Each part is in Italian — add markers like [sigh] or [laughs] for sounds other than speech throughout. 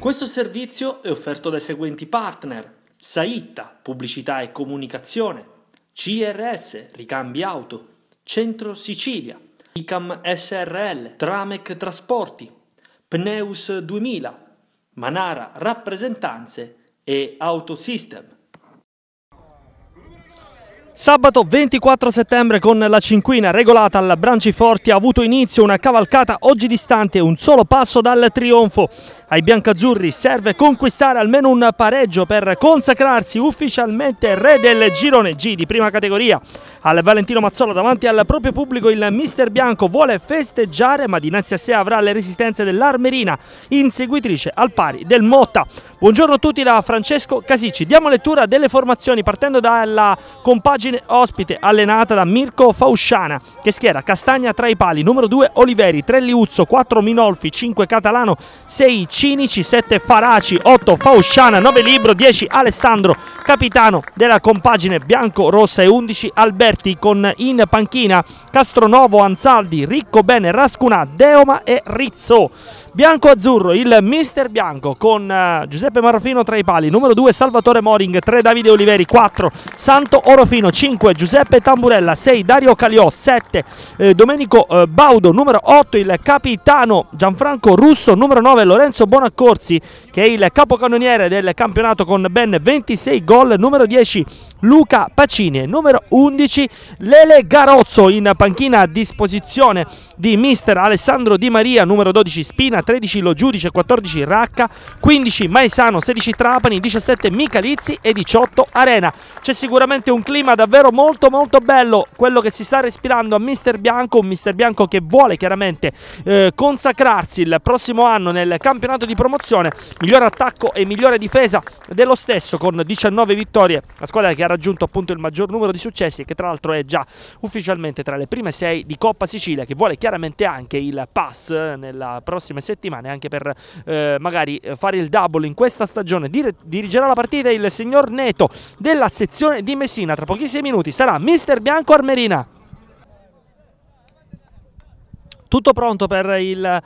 Questo servizio è offerto dai seguenti partner: Saitta, pubblicità e comunicazione, CRS, ricambi auto, Centro Sicilia, ICAM SRL, Tramec Trasporti, Pneus 2000, Manara Rappresentanze e Autosystem. Sabato 24 settembre con la cinquina regolata al Branciforti ha avuto inizio una cavalcata oggi distante un solo passo dal trionfo. Ai biancazzurri serve conquistare almeno un pareggio per consacrarsi ufficialmente re del girone G di prima categoria. Al Valentino Mazzola davanti al proprio pubblico il mister bianco vuole festeggiare ma dinanzi a sé avrà le resistenze dell'Armerina, inseguitrice al pari del Motta. Buongiorno a tutti da Francesco Casicci. Diamo lettura delle formazioni partendo dalla compagine ospite allenata da Mirko Fausciana che schiera Castagna tra i pali, numero 2 Oliveri, 3 Liuzzo, 4 Minolfi, 5 Catalano, 6 Cinici, 7 Faraci, 8 Fausciana, 9 Libro, 10 Alessandro, capitano della compagine bianco-rossa e 11 Alberti con in panchina Castronovo, Anzaldi, Ricco Bene, Rascunà, Deoma e Rizzo. Bianco-azzurro, il mister bianco con eh, Giuseppe Marfino tra i pali, numero 2 Salvatore Moring, 3 Davide Oliveri, 4 Santo Orofino, 5 Giuseppe Tamburella, 6 Dario Caliò, 7 eh, Domenico eh, Baudo, numero 8 il capitano Gianfranco Russo, numero 9 Lorenzo Bonaccorsi che è il capocannoniere del campionato con ben 26 gol, numero 10 Luca Pacini, numero 11 Lele Garozzo in panchina a disposizione di mister Alessandro Di Maria, numero 12 Spina, 13 Lo Giudice, 14 Racca, 15 Maesano, 16 Trapani, 17 Micalizzi e 18 Arena. C'è sicuramente un clima davvero molto molto bello, quello che si sta respirando a mister Bianco, un mister Bianco che vuole chiaramente eh, consacrarsi il prossimo anno nel campionato di promozione, migliore attacco e migliore difesa dello stesso con 19 vittorie. La squadra che ha raggiunto appunto il maggior numero di successi e che tra l'altro è già ufficialmente tra le prime sei di Coppa Sicilia che vuole chiaramente anche il pass nella prossima settimana anche per eh, magari eh, fare il double in questa stagione Dir dirigerà la partita il signor Neto della sezione di Messina tra pochissimi minuti sarà mister Bianco Armerina tutto pronto per il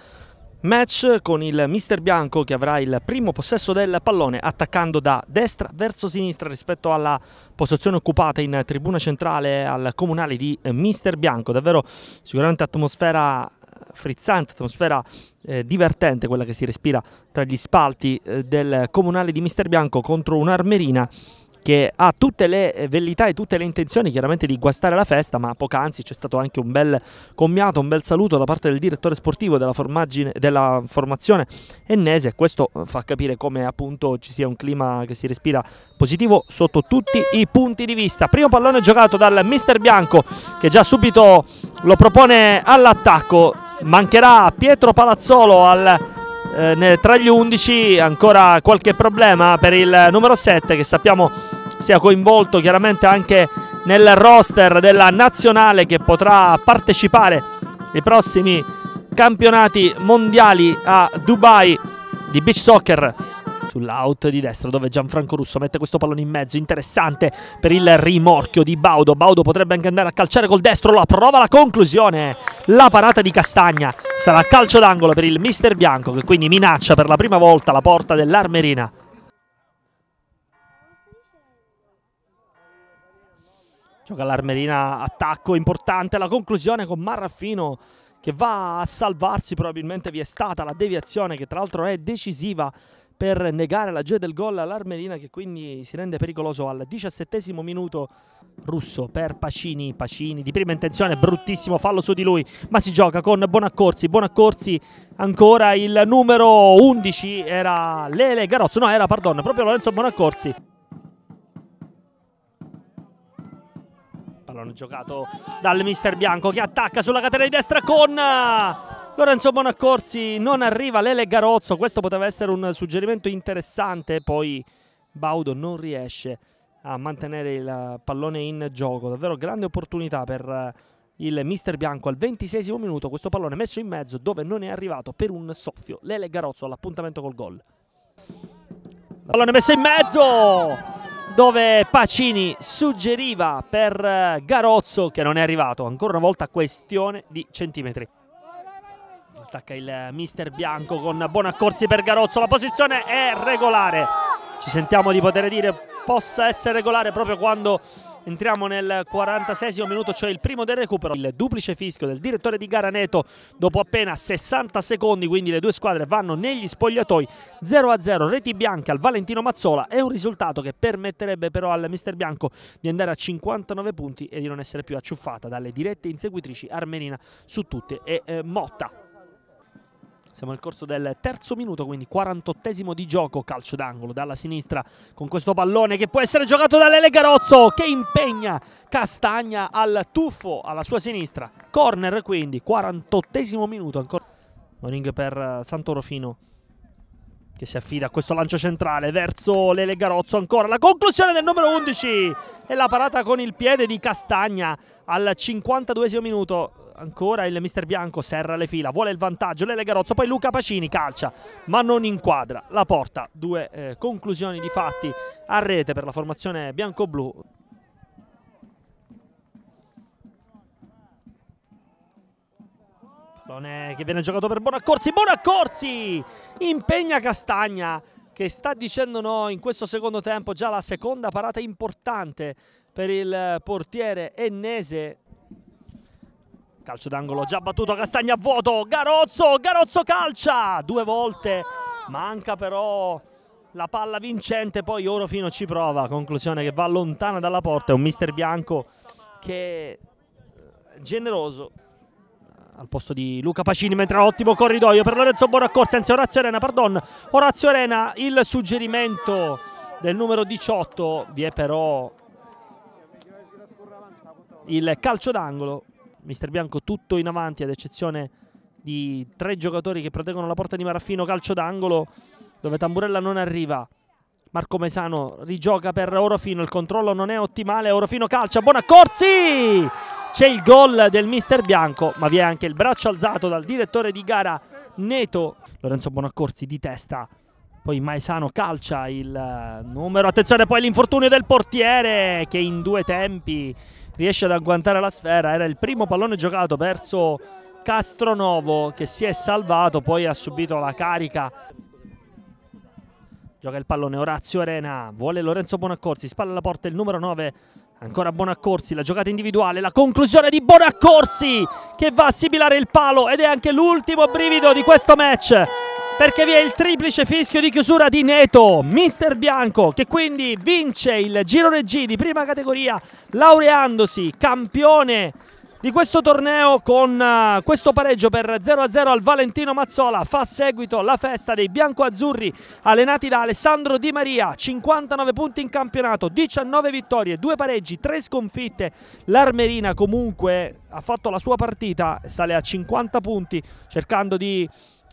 Match con il mister bianco che avrà il primo possesso del pallone attaccando da destra verso sinistra rispetto alla posizione occupata in tribuna centrale al comunale di eh, mister bianco. Davvero sicuramente atmosfera eh, frizzante, atmosfera eh, divertente quella che si respira tra gli spalti eh, del comunale di Mister Bianco contro un'armerina che ha tutte le eh, vellità e tutte le intenzioni chiaramente di guastare la festa, ma poc'anzi c'è stato anche un bel commiato, un bel saluto da parte del direttore sportivo della, della formazione ennese e questo eh, fa capire come appunto ci sia un clima che si respira positivo sotto tutti i punti di vista. Primo pallone giocato dal mister Bianco che già subito lo propone all'attacco, mancherà Pietro Palazzolo al eh, tra gli 11 ancora qualche problema per il numero 7 che sappiamo sia coinvolto chiaramente anche nel roster della nazionale che potrà partecipare ai prossimi campionati mondiali a Dubai di beach soccer sull'out di destra dove Gianfranco Russo mette questo pallone in mezzo interessante per il rimorchio di Baudo Baudo potrebbe anche andare a calciare col destro la prova la conclusione la parata di Castagna sarà calcio d'angolo per il mister bianco che quindi minaccia per la prima volta la porta dell'Armerina Gioca l'Armerina, attacco importante, la conclusione con Marraffino che va a salvarsi, probabilmente vi è stata la deviazione che tra l'altro è decisiva per negare la gioia del gol all'Armerina che quindi si rende pericoloso al diciassettesimo minuto russo per Pacini, Pacini di prima intenzione, bruttissimo fallo su di lui ma si gioca con Bonaccorsi, Bonaccorsi ancora il numero 11 era Lele Garozzo, no era pardon, proprio Lorenzo Bonaccorsi Pallone giocato dal mister Bianco che attacca sulla catena di destra con eh, Lorenzo Bonaccorsi. Non arriva Lele Garozzo. Questo poteva essere un suggerimento interessante. Poi Baudo non riesce a mantenere il pallone in gioco. Davvero grande opportunità per eh, il mister Bianco al ventisesimo minuto. Questo pallone messo in mezzo dove non è arrivato per un soffio. Lele Garozzo all'appuntamento col gol. Pallone messo in mezzo dove Pacini suggeriva per eh, Garozzo che non è arrivato, ancora una volta questione di centimetri. Attacca il eh, mister bianco con buoni accorsi per Garozzo, la posizione è regolare, ci sentiamo di poter dire possa essere regolare proprio quando entriamo nel 46 minuto, cioè il primo del recupero. Il duplice fischio del direttore di gara Neto dopo appena 60 secondi, quindi le due squadre vanno negli spogliatoi 0-0, reti bianche al Valentino Mazzola. È un risultato che permetterebbe però al mister Bianco di andare a 59 punti e di non essere più acciuffata dalle dirette inseguitrici Armenina su tutte e eh, Motta. Siamo nel corso del terzo minuto, quindi 48esimo di gioco, calcio d'angolo dalla sinistra con questo pallone che può essere giocato dall'Ele Garozzo che impegna Castagna al tuffo alla sua sinistra. Corner quindi, 48esimo minuto ancora. Moring per Santorofino che si affida a questo lancio centrale verso Lele Garozzo ancora la conclusione del numero 11 e la parata con il piede di Castagna al 52 minuto ancora il mister Bianco serra le fila vuole il vantaggio Lele Garozzo poi Luca Pacini calcia ma non inquadra la porta due eh, conclusioni di fatti a rete per la formazione bianco-blu Pallone eh, che viene giocato per Bonaccorsi. Bonaccorsi impegna Castagna che sta dicendo no in questo secondo tempo. Già la seconda parata importante per il portiere ennese. Calcio d'angolo già battuto, Castagna a vuoto, Garozzo, Garozzo calcia, due volte, manca però la palla vincente, poi Orofino ci prova, conclusione che va lontana dalla porta, è un mister bianco che è generoso, al posto di Luca Pacini mentre ottimo corridoio per Lorenzo Bonaccorsi anzi Orazio Arena pardon Orazio Arena il suggerimento del numero 18 vi è però il calcio d'angolo Mister Bianco tutto in avanti ad eccezione di tre giocatori che proteggono la porta di Maraffino calcio d'angolo dove Tamburella non arriva Marco Mesano rigioca per Orofino il controllo non è ottimale Orofino calcia Bonaccorsi c'è il gol del mister Bianco, ma vi è anche il braccio alzato dal direttore di gara Neto. Lorenzo Bonaccorsi di testa. Poi Maesano calcia il eh, numero. Attenzione poi l'infortunio del portiere che in due tempi riesce ad agguantare la sfera. Era il primo pallone giocato verso Castronovo che si è salvato, poi ha subito la carica. Gioca il pallone Orazio Arena, vuole Lorenzo Bonaccorsi, spalla alla porta il numero 9 Ancora Bonaccorsi, la giocata individuale, la conclusione di Bonaccorsi che va a sibilare il palo ed è anche l'ultimo brivido di questo match perché vi è il triplice fischio di chiusura di Neto, mister Bianco, che quindi vince il girone G di prima categoria laureandosi campione di questo torneo con eh, questo pareggio per 0-0 al Valentino Mazzola fa seguito la festa dei biancoazzurri allenati da Alessandro Di Maria 59 punti in campionato 19 vittorie, 2 pareggi, 3 sconfitte l'Armerina comunque ha fatto la sua partita sale a 50 punti cercando di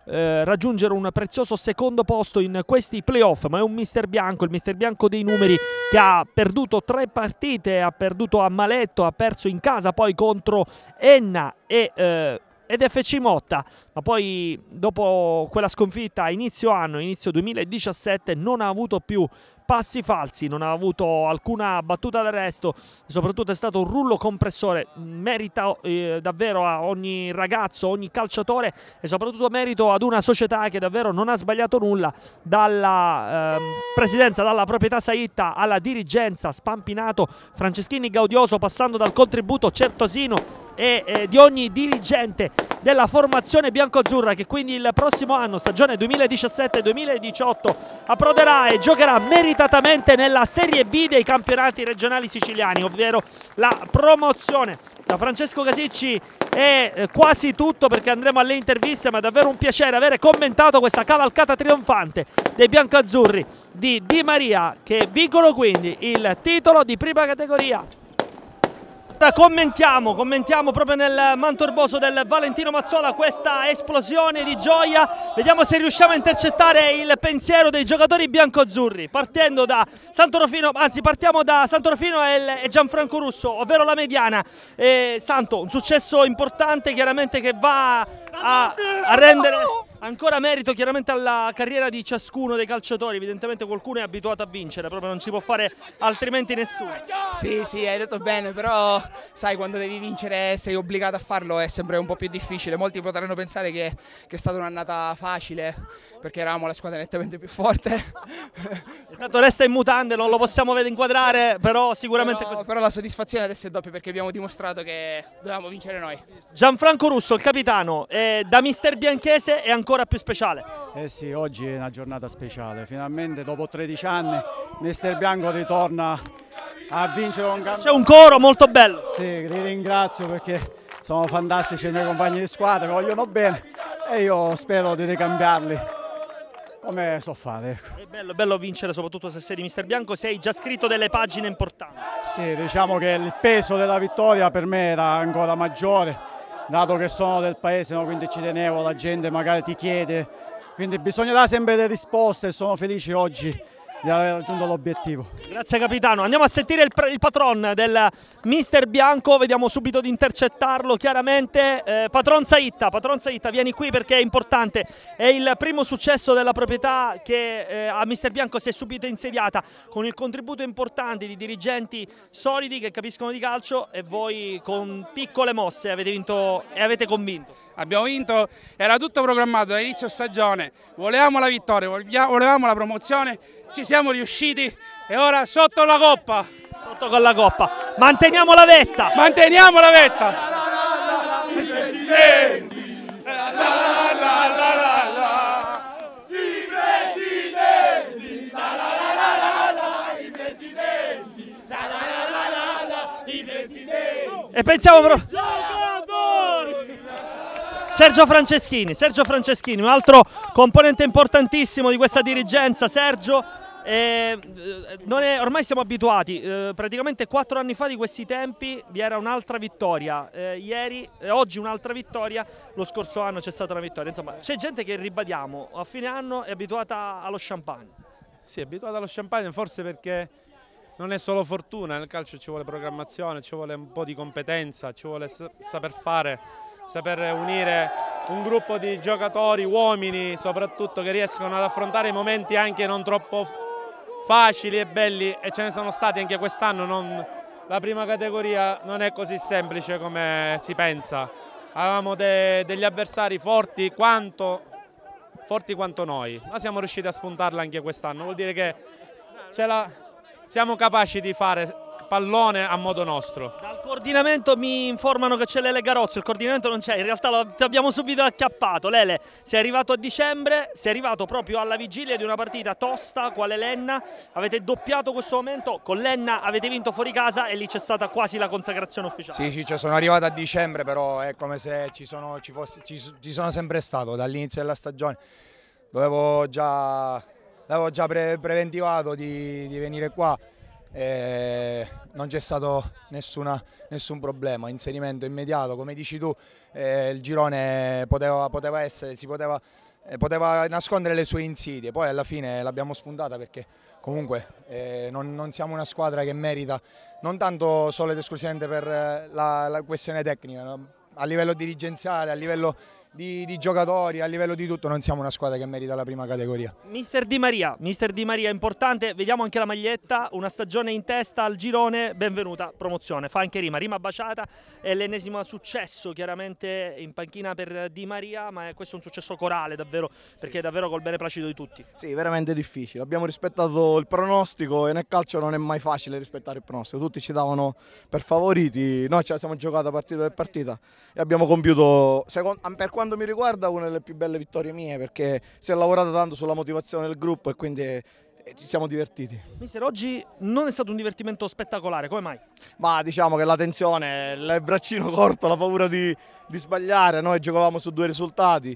eh, raggiungere un prezioso secondo posto in questi playoff, ma è un mister bianco, il mister bianco dei numeri che ha perduto tre partite, ha perduto a Maletto, ha perso in casa poi contro Enna e... Eh, ed FC Motta, ma poi dopo quella sconfitta a inizio anno, inizio 2017, non ha avuto più passi falsi, non ha avuto alcuna battuta d'arresto, soprattutto è stato un rullo compressore, merita eh, davvero a ogni ragazzo, ogni calciatore e soprattutto merito ad una società che davvero non ha sbagliato nulla dalla eh, presidenza, dalla proprietà Saitta alla dirigenza, spampinato Franceschini Gaudioso passando dal contributo Certosino e eh, di ogni dirigente della formazione biancoazzurra che quindi il prossimo anno, stagione 2017-2018, approderà e giocherà meritatamente nella Serie B dei campionati regionali siciliani, ovvero la promozione. Da Francesco Casicci è eh, quasi tutto perché andremo alle interviste, ma è davvero un piacere avere commentato questa cavalcata trionfante dei biancoazzurri di Di Maria che vincono quindi il titolo di prima categoria diretta commentiamo, commentiamo proprio nel mantorboso del Valentino Mazzola questa esplosione di gioia, vediamo se riusciamo a intercettare il pensiero dei giocatori biancoazzurri, partendo da Santorofino, anzi partiamo da Santorofino e Gianfranco Russo, ovvero la mediana, e eh, Santo, un successo importante chiaramente che va Ah, a, a rendere ancora merito chiaramente alla carriera di ciascuno dei calciatori, evidentemente qualcuno è abituato a vincere, proprio non si può fare altrimenti nessuno. Sì, sì, hai detto bene, però sai quando devi vincere sei obbligato a farlo è sempre un po' più difficile, molti potranno pensare che, che è stata un'annata facile perché eravamo la squadra nettamente più forte. [laughs] Intanto resta in mutande, non lo possiamo vedere inquadrare, però sicuramente... Però, però la soddisfazione adesso è doppia perché abbiamo dimostrato che dovevamo vincere noi. Gianfranco Russo, il capitano, eh, da mister bianchese è ancora più speciale. Eh sì, oggi è una giornata speciale, finalmente dopo 13 anni mister Bianco ritorna a vincere un campionato. C'è un coro molto bello. Sì, ti ringrazio perché sono fantastici i miei compagni di squadra, mi vogliono bene e io spero di ricambiarli come so fare. Ecco. È bello, bello, vincere soprattutto se sei di Mister Bianco, sei già scritto delle pagine importanti. Sì, diciamo che il peso della vittoria per me era ancora maggiore, dato che sono del paese, no? quindi ci tenevo, la gente magari ti chiede, quindi bisognerà sempre le risposte e sono felice oggi di aver raggiunto l'obiettivo. Grazie capitano, andiamo a sentire il, il patron del mister Bianco, vediamo subito di intercettarlo chiaramente. Eh, patron Saitta, patron Saitta vieni qui perché è importante, è il primo successo della proprietà che eh, a mister Bianco si è subito insediata con il contributo importante di dirigenti solidi che capiscono di calcio e voi con piccole mosse avete vinto e avete convinto abbiamo vinto, era tutto programmato da inizio stagione, volevamo la vittoria, volevamo la promozione, ci siamo riusciti e ora sotto la coppa. Sotto con la coppa, manteniamo la vetta! Manteniamo la vetta! E pensiamo proprio... Sergio Franceschini, Sergio Franceschini, un altro componente importantissimo di questa dirigenza, Sergio eh, è, ormai siamo abituati, eh, praticamente quattro anni fa di questi tempi vi era un'altra vittoria, eh, ieri, oggi un'altra vittoria, lo scorso anno c'è stata una vittoria, insomma c'è gente che ribadiamo a fine anno è abituata allo champagne. Sì, è abituata allo champagne forse perché non è solo fortuna, nel calcio ci vuole programmazione, ci vuole un po' di competenza, ci vuole saper fare saper unire un gruppo di giocatori, uomini soprattutto, che riescono ad affrontare momenti anche non troppo facili e belli e ce ne sono stati anche quest'anno. La prima categoria non è così semplice come si pensa. Avevamo de, degli avversari forti quanto, forti quanto noi, ma siamo riusciti a spuntarla anche quest'anno. Vuol dire che la, siamo capaci di fare pallone a modo nostro coordinamento mi informano che c'è Lele Garozzo, il coordinamento non c'è, in realtà lo abbiamo subito acchiappato. Lele, sei arrivato a dicembre, sei arrivato proprio alla vigilia di una partita tosta quale Lenna, avete doppiato questo momento, con Lenna avete vinto fuori casa e lì c'è stata quasi la consacrazione ufficiale. Sì, sì, cioè sono arrivato a dicembre però è come se ci sono, ci fosse, ci, ci sono sempre stato dall'inizio della stagione, dovevo già, l'avevo già pre preventivato di, di, venire qua. E eh, non c'è stato nessuna, nessun problema, inserimento immediato, come dici tu eh, il girone poteva, poteva essere, si poteva eh, poteva nascondere le sue insidie, poi alla fine l'abbiamo spuntata perché comunque eh, non, non, siamo una squadra che merita non tanto solo ed esclusivamente per eh, la, la questione tecnica, no? a livello dirigenziale, a livello di, di, giocatori, a livello di tutto non siamo una squadra che merita la prima categoria. Mister Di Maria, Mister Di Maria importante, vediamo anche la maglietta, una stagione in testa al girone, benvenuta, promozione, fa anche rima, rima baciata, è l'ennesimo successo chiaramente in panchina per Di Maria, ma è, questo è un successo corale davvero, perché è davvero col beneplacito di tutti. Sì, veramente difficile, abbiamo rispettato il pronostico e nel calcio non è mai facile rispettare il pronostico, tutti ci davano per favoriti, noi ce la siamo giocata partita per partita e abbiamo compiuto, secondo, per quanto quanto mi riguarda una delle più belle vittorie mie perché si è lavorato tanto sulla motivazione del gruppo e quindi eh, ci siamo divertiti. Mister, oggi non è stato un divertimento spettacolare, come mai? Ma diciamo che la tensione, il braccino corto, la paura di, di sbagliare, noi giocavamo su due risultati,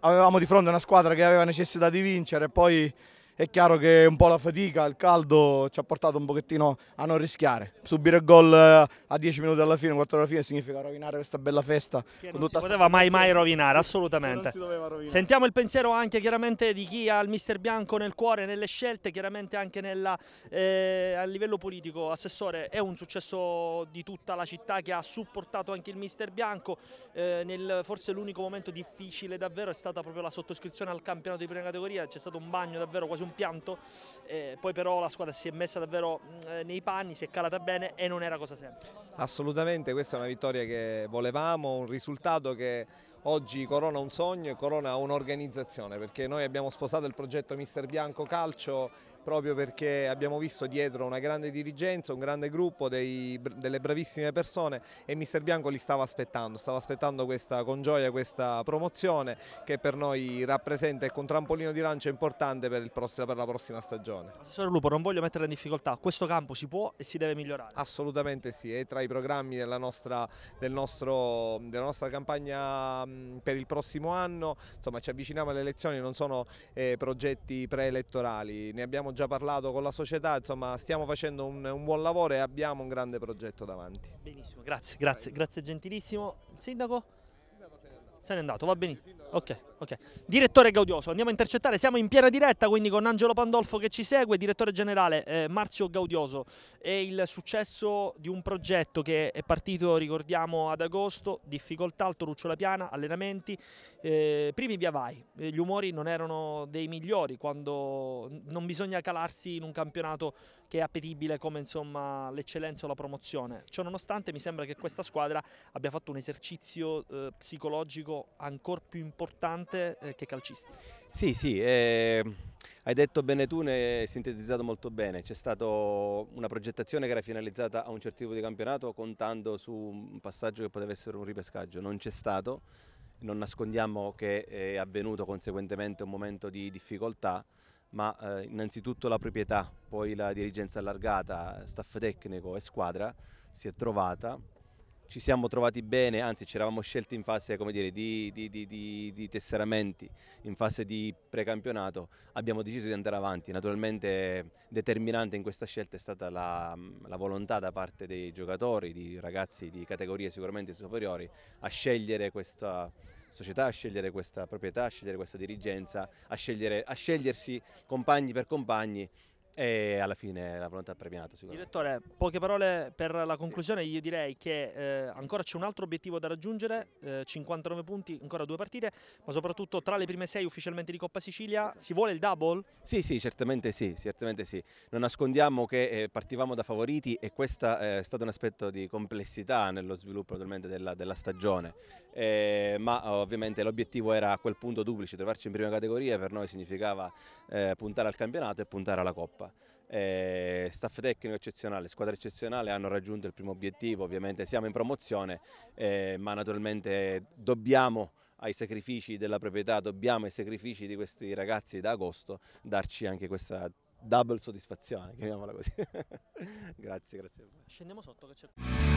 avevamo di fronte una squadra che aveva necessità di vincere e poi è chiaro che un po' la fatica, il caldo ci ha portato un pochettino a non rischiare. Subire gol eh, a 10 minuti alla fine, 4 alla fine significa rovinare questa bella festa. Che non si poteva mai mai rovinare, assolutamente. Rovinare. Sentiamo il pensiero anche chiaramente di chi ha il mister Bianco nel cuore, nelle scelte, chiaramente anche nella, eh, a livello politico. Assessore, è un successo di tutta la città che ha supportato anche il mister Bianco. Eh, nel, forse l'unico momento difficile davvero è stata proprio la sottoscrizione al campionato di prima categoria, c'è stato un bagno davvero quasi un un pianto, eh, poi però la squadra si è messa davvero mm, eh, nei panni, si è calata bene e non era cosa semplice. Assolutamente, questa è una vittoria che volevamo, un risultato che oggi corona un sogno e corona un'organizzazione perché noi abbiamo sposato il progetto Mister Bianco Calcio proprio perché abbiamo visto dietro una grande dirigenza, un grande gruppo dei, delle bravissime persone e Mister Bianco li stava aspettando, stava aspettando questa, con gioia questa promozione che per noi rappresenta e con trampolino di lancio importante per, il, per la prossima stagione. Assessore Lupo, non voglio mettere in difficoltà, questo campo si può e si deve migliorare? Assolutamente sì, è tra i programmi della nostra, del nostro, della nostra campagna per il prossimo anno, insomma ci avviciniamo alle elezioni, non sono eh, progetti preelettorali, ne abbiamo già parlato con la società, insomma stiamo facendo un, un buon lavoro e abbiamo un grande progetto davanti. Benissimo, grazie, grazie, grazie gentilissimo. Il sindaco? Se n'è andato, va benissimo. Ok, ok. Direttore Gaudioso, andiamo a intercettare. Siamo in piena diretta, quindi con Angelo Pandolfo che ci segue. Direttore generale eh, Marzio Gaudioso. È il successo di un progetto che è partito, ricordiamo, ad agosto. Difficoltà, Alto Rucciola Piana, allenamenti. Eh, primi via vai. Eh, gli umori non erano dei migliori quando non bisogna calarsi in un campionato che è appetibile come l'eccellenza o la promozione. Ciononostante mi sembra che questa squadra abbia fatto un esercizio eh, psicologico ancora più importante eh, che calcistico. Sì, sì, eh, hai detto bene tu, ne hai sintetizzato molto bene. C'è stata una progettazione che era finalizzata a un certo tipo di campionato contando su un passaggio che poteva essere un ripescaggio. Non c'è stato, non nascondiamo che è avvenuto conseguentemente un momento di difficoltà ma eh, innanzitutto la proprietà, poi la dirigenza allargata, staff tecnico e squadra si è trovata. Ci siamo trovati bene, anzi ci eravamo scelti in fase dire, di, di, di, di, tesseramenti, in fase di precampionato, abbiamo deciso di andare avanti. Naturalmente determinante in questa scelta è stata la, mm, la volontà da parte dei giocatori, di ragazzi di categorie sicuramente superiori, a scegliere questa, società a scegliere questa proprietà, a scegliere questa dirigenza, a, scegliere, a scegliersi compagni per compagni e alla fine la volontà premiata sicuramente. Direttore, poche parole per la conclusione, sì. io direi che eh, ancora c'è un altro obiettivo da raggiungere, eh, 59 punti, ancora due partite, ma soprattutto tra le prime sei ufficialmente di Coppa Sicilia esatto. si vuole il double? Sì, sì, certamente sì, certamente sì. Non nascondiamo che eh, partivamo da favoriti e questo eh, è stato un aspetto di complessità nello sviluppo della, della, stagione, eh, ma ovviamente l'obiettivo era a quel punto duplice, trovarci in prima categoria per noi significava eh, puntare al campionato e puntare alla Coppa. Coppa. Eh, staff tecnico eccezionale, squadra eccezionale, hanno raggiunto il primo obiettivo, ovviamente siamo in promozione, eh, ma naturalmente dobbiamo ai sacrifici della proprietà, dobbiamo ai sacrifici di questi ragazzi da agosto darci anche questa double soddisfazione, chiamiamola così. [laughs] grazie, grazie. Scendiamo sotto che c'è...